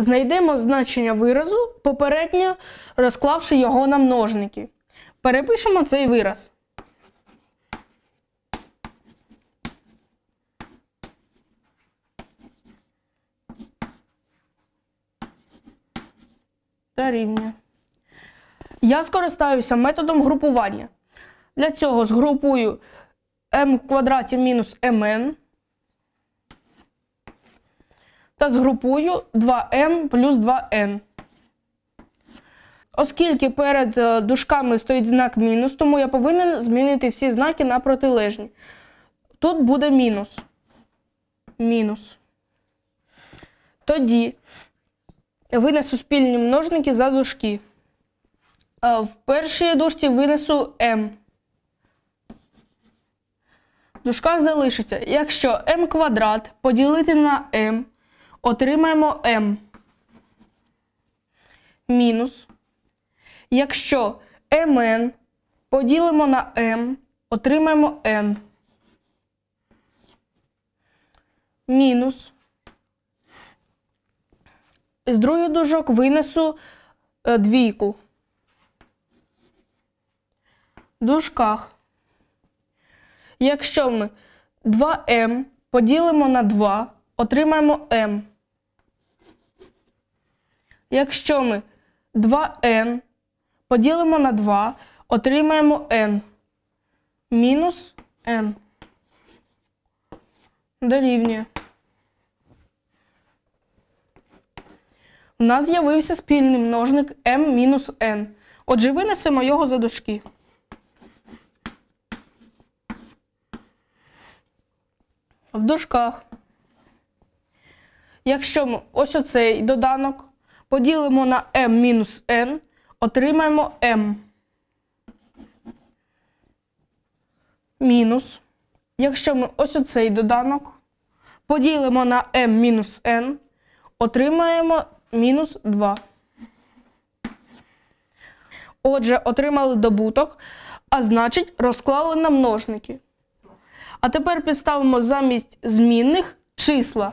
Знайдемо значення виразу, попередньо розклавши його на множники. Перепишемо цей вираз. Та рівня. Я скористаюся методом групування. Для цього згрупую m в квадраті мінус mn та згрупую 2m ем плюс 2n. Оскільки перед е, дужками стоїть знак мінус, тому я повинен змінити всі знаки на протилежні. Тут буде мінус. Мінус. Тоді винесу спільні множники за дужки. Е, в першій дужці винесу m. Ем. В залишиться. Якщо m ем квадрат поділити на m, отримаємо М. Мінус. Якщо МН поділимо на М, отримаємо Н. Мінус. З другий дужок винесу е, двійку. дужках. Якщо ми 2М поділимо на 2, отримаємо М. Якщо ми 2n поділимо на 2, отримаємо n мінус n. Дорівнює. У нас з'явився спільний множник m мінус n. Отже, винесемо його за дочки. В дужках. Якщо ми ось оцей доданок поділимо на m мінус n, отримаємо m. Мінус. Якщо ми ось оцей доданок поділимо на m мінус n, отримаємо мінус 2. Отже, отримали добуток, а значить, розклали на множники. А тепер підставимо замість змінних числа.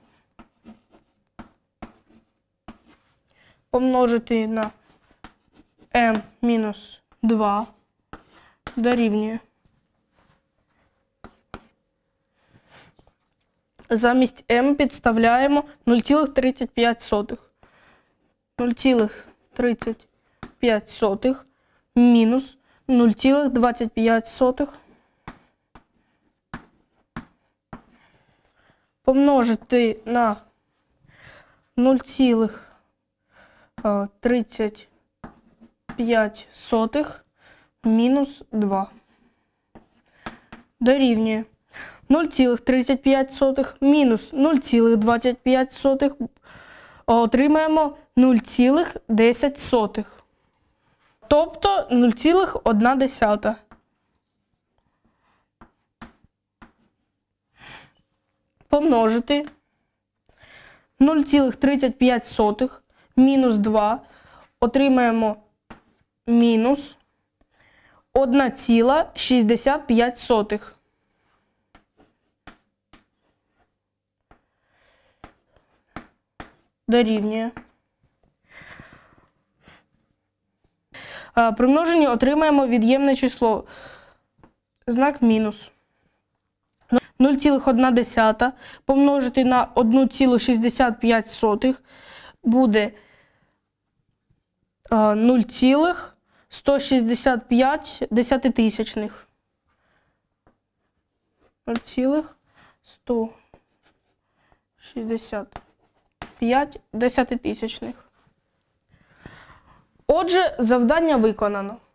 помножити на m мінус 2 дорівнює. Замість m підставляємо 0,35. 0,35 мінус 0,25 помножити на 0,25 35 е, сотих мінус 2. Дорівнює 0,35 сотих мінус 0,25 сотих. Е, отримаємо 0,10. Тобто 0,1. Помножити 0,35 мінус 2, отримаємо мінус 1,65. Дорівнює. Е, при множенні отримаємо від'ємне число. Знак мінус. 0,1 помножити на 1,65 буде 0,165 е, десятитисячних. 0,165 десятитисячних. Отже, завдання виконано.